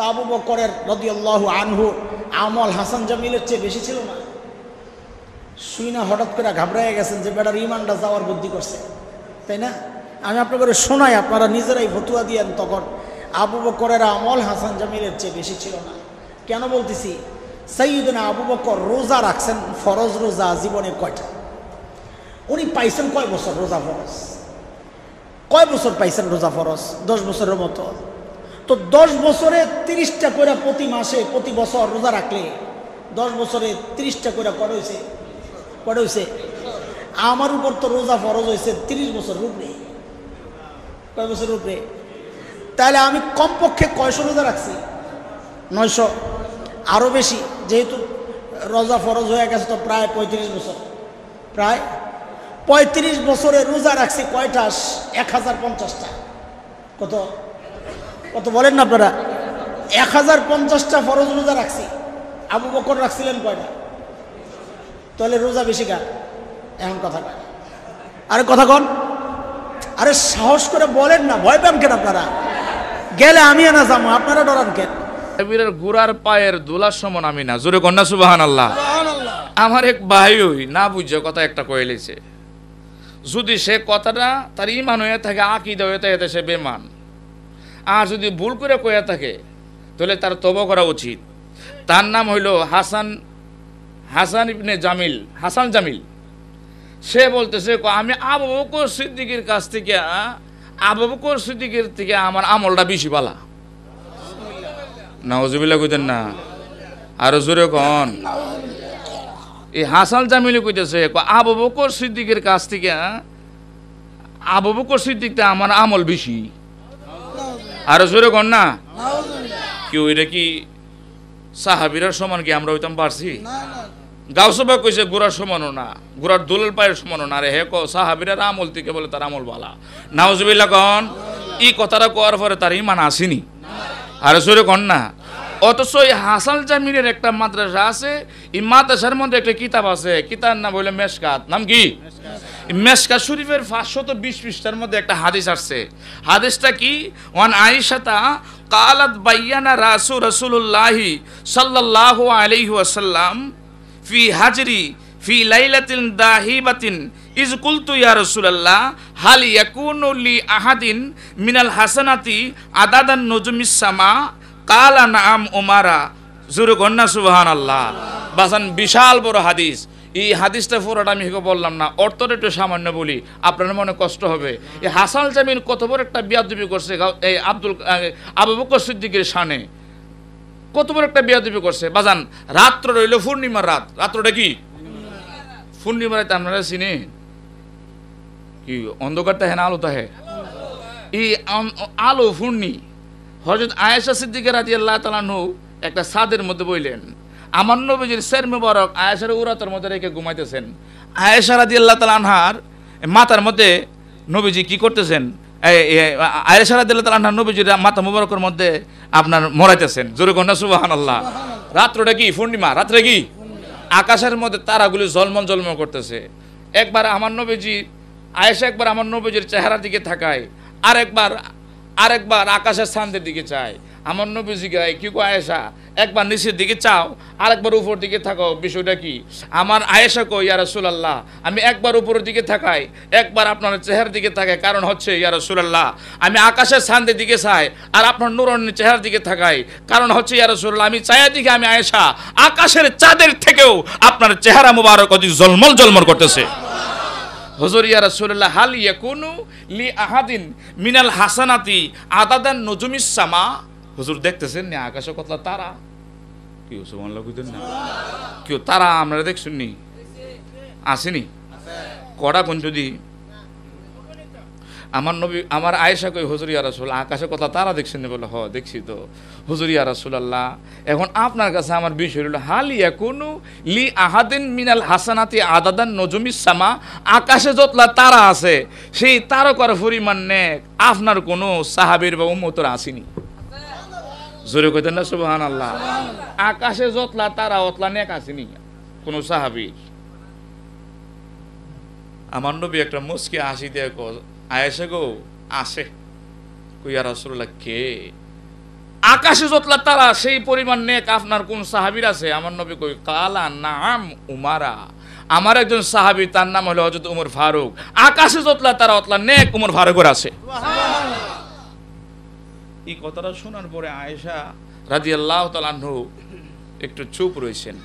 তাবু বকরের রদিয়াল্লাহ আনহু আমল হাসান জামিলের চেয়ে বেশি ছিল না শুই না হঠাৎ করে ঘাবড়াইয়া গেছেন যে বেটার ইমানটা যাওয়ার বুদ্ধি করছে তাই না আমি আপনাকে শোনাই আপনারা নিজেরাই ফতুয়া দিয়েন তখন আবু বকরের আমল হাসান জামিলের চেয়ে বেশি ছিল না কেন বলতেছি সাইদিনা আবু বকর রোজা রাখছেন ফরজ রোজা জীবনে কয়টা উনি পাইছেন কয় বছর রোজা ফরজ কয় বছর পাইছেন রোজা ফরজ দশ বছরের মতো তো দশ বছরে তিরিশটা করে প্রতি মাসে প্রতি বছর রোজা রাখলে দশ বছরে তিরিশটা করে করা হয়েছে করা হয়েছে আমার উপর তো রোজা ফরজ হয়েছে তিরিশ বছর রূপ নেই কয় বছর নেই তাহলে আমি কমপক্ষে কয়শো রোজা রাখছি নয়শো আরও বেশি যেহেতু রোজা ফরজ হয়ে গেছে তো প্রায় পঁয়ত্রিশ বছর প্রায় পঁয়ত্রিশ বছরে রোজা রাখছি কয়টা এক হাজার পঞ্চাশটা কত কত বলেন না আপনারা এক হাজার পঞ্চাশটা ফরজ রোজা রাখছি আবু বকর রাখছিলেন কয়টা তাহলে রোজা বেশি কার এখন কথা কয় আরে কথা কন আরে সাহস করে বলেন না ভয় পান কেন আপনারা গেলে আমি না যাবো আপনারা ডরান কেন গুড়ার পায়ের দোলার সমান আমি না জোরে কন্যা সুবাহান আল্লাহ আমার এক ভাই ওই না বুঝে কথা একটা কয়ে যদি সে কথাটা তার ইমান হয়ে থাকে আঁকি হয়ে থাকে সে বেমান আর যদি ভুল করে কয়া থাকে তাহলে তার তব করা উচিত তার নাম হইল হাসান হাসান ইবনে জামিল হাসান জামিল সে বলতেছে আমি আবু সিদ্দিকির কাছ থেকে আবু সিদ্দিকির থেকে আমার আমলটা বেশি পালা নজবিল্লা কইতেন না আর জোরে কন এই হাসান জামিলে কইতেছে আবু সিদ্দিকির কাছ থেকে আবু সিদ্দিকটা আমার আমল বেশি আরো জোরে কন না কেউ এটা কি সাহাবিরার সমান কি আমরা ওইতাম পারছি গাউসবা কইছে গোড়ার সমানও না গোড়ার দোলের পায়ের সমানও না রে হে ক সাহাবিরার আমল থেকে বলে তার আমল বালা নাওজবিল্লা কন এই কথাটা কোয়ার পরে তার ইমান আসেনি আর জোরে কন না অথচ এই হাসান জামিনের একটা মাদ্রাসা আছে এই মাদ্রাসার মধ্যে একটা কিতাব আছে কিতাব নাম হইলে মেসকাত নাম কি মেশকা শরীফের পাঁচশত বিশ পৃষ্ঠার মধ্যে একটা হাদিস আসছে হাদিসটা কি ওয়ান আয়েশাতা কালাত বাইয়ানা রাসু রসুল্লাহি সাল্লাহ আলাইহি আসাল্লাম ফি হাজরি ফি লাইলাতিন দাহিবাতিন ইজ কুলতু ইয়া রসুল্লাহ হাল ইয়াকুনু আহাদিন মিনাল হাসানাতি আদাদান নজুমিস সামা কালা নাম ওমারা জুরু গন্না সুবহান আল্লাহ বাসান বিশাল বড় হাদিস এই হাদিসটা পুরোটা আমি বললাম না অর্থটা একটু সামান্য বলি আপনার মনে কষ্ট হবে এই হাসাল জামিন কত বড় একটা বিয়াদবি করছে এই আব্দুল আবু বকর সিদ্দিকের সানে কত বড় একটা বিয়াদবি করছে বাজান রাত্র রইল পূর্ণিমার রাত রাত্রটা কি পূর্ণিমার রাত আপনারা চিনে কি অন্ধকারটা হ্যাঁ আলো তা হ্যাঁ এই আলো পূর্ণি হজরত আয়েশা সিদ্দিকের রাজি আল্লাহ তালানহু একটা সাদের মধ্যে বইলেন আমার নবীজির সের মুবারক আয়েশার উরাতের মধ্যে রেখে ঘুমাইতেছেন আয়েশা রাজি আল্লাহ তালানহার মাতার মধ্যে নবীজি কি করতেছেন আয়েশা রাজি আল্লাহ তালানহার নবীজির মাতা মুবারকের মধ্যে আপনার মরাইতেছেন জোরে কন্যা সুবাহান আল্লাহ রাত্রটা কি পূর্ণিমা রাত্রে কি আকাশের মধ্যে তারাগুলি জলমন জলম করতেছে একবার আমার নবীজি আয়েশা একবার আমার নবীজির চেহারার দিকে থাকায় আর একবার আরেকবার আকাশের শান্তির দিকে চাই আমার নবীজি গায়ে কি কো আয়েশা একবার নিচের দিকে চাও আরেকবার উপর দিকে থাকো বিষয়টা কি আমার আয়েশা কো ইয়া রাসূলুল্লাহ আমি একবার উপরের দিকে থাকাই একবার আপনার চেহারার দিকে থাকে কারণ হচ্ছে ইয়া রাসূলুল্লাহ আমি আকাশের শান্তির দিকে চাই আর আপনার নুরনের চেহারার দিকে থাকাই কারণ হচ্ছে ইয়া রাসূলুল্লাহ আমি চায়া দিকে আমি আয়েশা আকাশের চাঁদের থেকেও আপনার চেহারা মুবারক অতি জলমল জলমল করতেছে হজর ইয়া রাসুল্লাহ হাল ইয়াকুনু লি আহাদিন মিনাল হাসানাতি আদাদান নজুমিস সামা হুজুর দেখতেছেন না আকাশে কতলা তারা কি সুমান লাগুতেন না কেউ তারা আমরা দেখছেন নি আসেনি কড়া কোন যদি আমার নবী আমার আয়েশা কই হুজুর ইয়া রাসূল আকাশে কথা তারা দেখছেন বলে হ দেখছি তো হুজুর ইয়া রাসূলুল্লাহ আল্লাহ এখন আপনার কাছে আমার বিষয় হলো হাল ইয়াকুনু লি আহাদিন মিনাল হাসানাতি আদাদান নজমি সামা আকাশে যতলা তারা আছে সেই তারকার পরিমাণ নেক আপনার কোনো সাহাবীর বা উম্মতের আসেনি জোরে কইতেন না সুবহান আল্লাহ আকাশে যতলা তারা অতলা নেক আসেনি কোনো সাহাবীর আমার নবী একটা মুসকি হাসি দিয়ে আয়েসে গো আসে কুইয়া রাসুল্লাহ কে আকাশে জোতলা তারা সেই পরিমাণ নেক আপনার কোন সাহাবির আছে আমার নবী কই কালা নাম উমারা আমার একজন সাহাবি তার নাম হলো হজরত উমর ফারুক আকাশে যতলা তারা অতলা নেক উমর ফারুকর আছে এই কথাটা শোনার পরে আয়েশা রাজি আল্লাহ তালাহু একটু চুপ রইছেন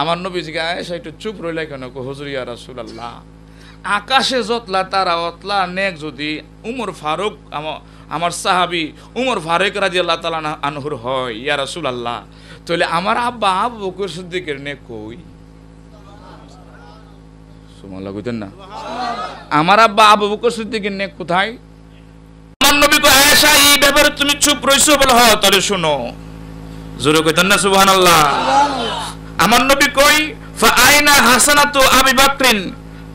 আমার নবী নবীজিকে আয়েশা একটু চুপ রইলা কেন হুজুরিয়া রাসুল আল্লাহ আকাশে যত তারা অতলা নেক যদি উমর ফারুক আমার সাহাবি উমর ফারুক রাজি আল্লাহ তালা আনহুর হয় ইয়া রাসুল আল্লাহ তাহলে আমার আব্বা আবু বকর সিদ্দিকের নে কই না আমার আব্বা নে কোথায় নবী এই তুমি চুপ কই আইনা হাসানাতু আবি বাকরিন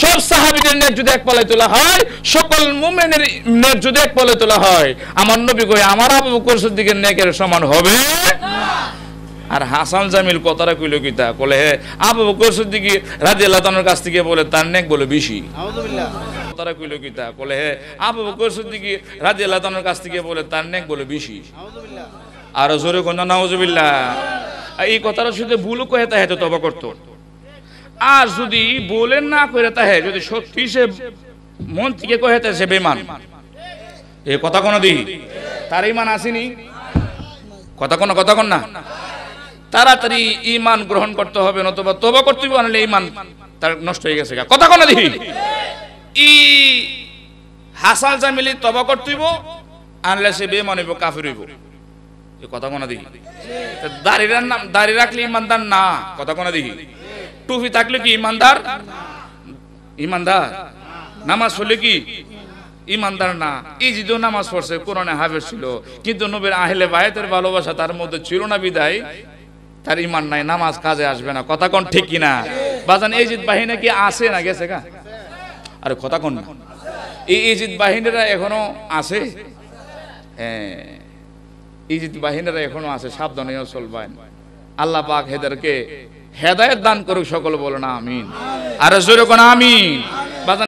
সব সাহাবিদের নেট যদি এক পালায় তোলা হয় সকল মুমেনের নেট যদি এক পালায় তোলা হয় আমার নবী কই আমার আবু বকর সিদ্দিকের নেকের সমান হবে আর হাসান জামিল কথাটা কইল কি তা বলে হে আবু বকর সিদ্দিকি রাদিয়াল্লাহু তাআলার কাছ থেকে বলে তার নেক বলে বেশি আউযুবিল্লাহ কতরা কইল কি তা বলে হে আবু বকর সিদ্দিকি রাদিয়াল্লাহু তাআলার কাছ থেকে বলে তার নেক বলে বেশি আউযুবিল্লাহ আর জোরে কোন নাউযুবিল্লাহ এই কথাটা শুধু ভুল কয়ে তা হেতে তবা করতো আর যদি বলেন না করে তাহে যদি সত্যি সে মন থেকে কহেতে সে বেমান এ কথা কোনো দিই তার ইমান আসেনি কথা কোনো কথা কোন না তাড়াতাড়ি ইমান গ্রহণ করতে হবে নতুবা তবা করতে হবে ইমান তার নষ্ট হয়ে গেছে কথা কোনো দিই ই হাসাল জামিলি তবা করতে হইব আনলে সে বেমান হইব কাফির হইব এ কথা কোনো দিই দাঁড়িয়ে নাম দাঁড়িয়ে রাখলে ইমানদার না কথা কোনো দিই টুপি থাকলে কি ইমানদার ইমানদার নামাজ হলে কি ইমানদার না এই যদিও নামাজ পড়ছে কোরআনে হাবের ছিল কিন্তু নবীর আহলে বায়েতের ভালোবাসা তার মধ্যে ছিল না বিদায় তার ইমান নাই নামাজ কাজে আসবে না কথা কোন ঠিক কিনা বাজান এজিদ বাহিনী কি আছে না গেছে গা আর কথা কোন না এই এজিদ বাহিনীরা এখনো আছে হ্যাঁ ইজিদ বাহিনীরা এখনো আছে সাবধানে চলবেন আল্লাহ পাক হেদারকে হেদায়ত দান করুক সকল বলো না আমিন আর জোরে কোন আমিন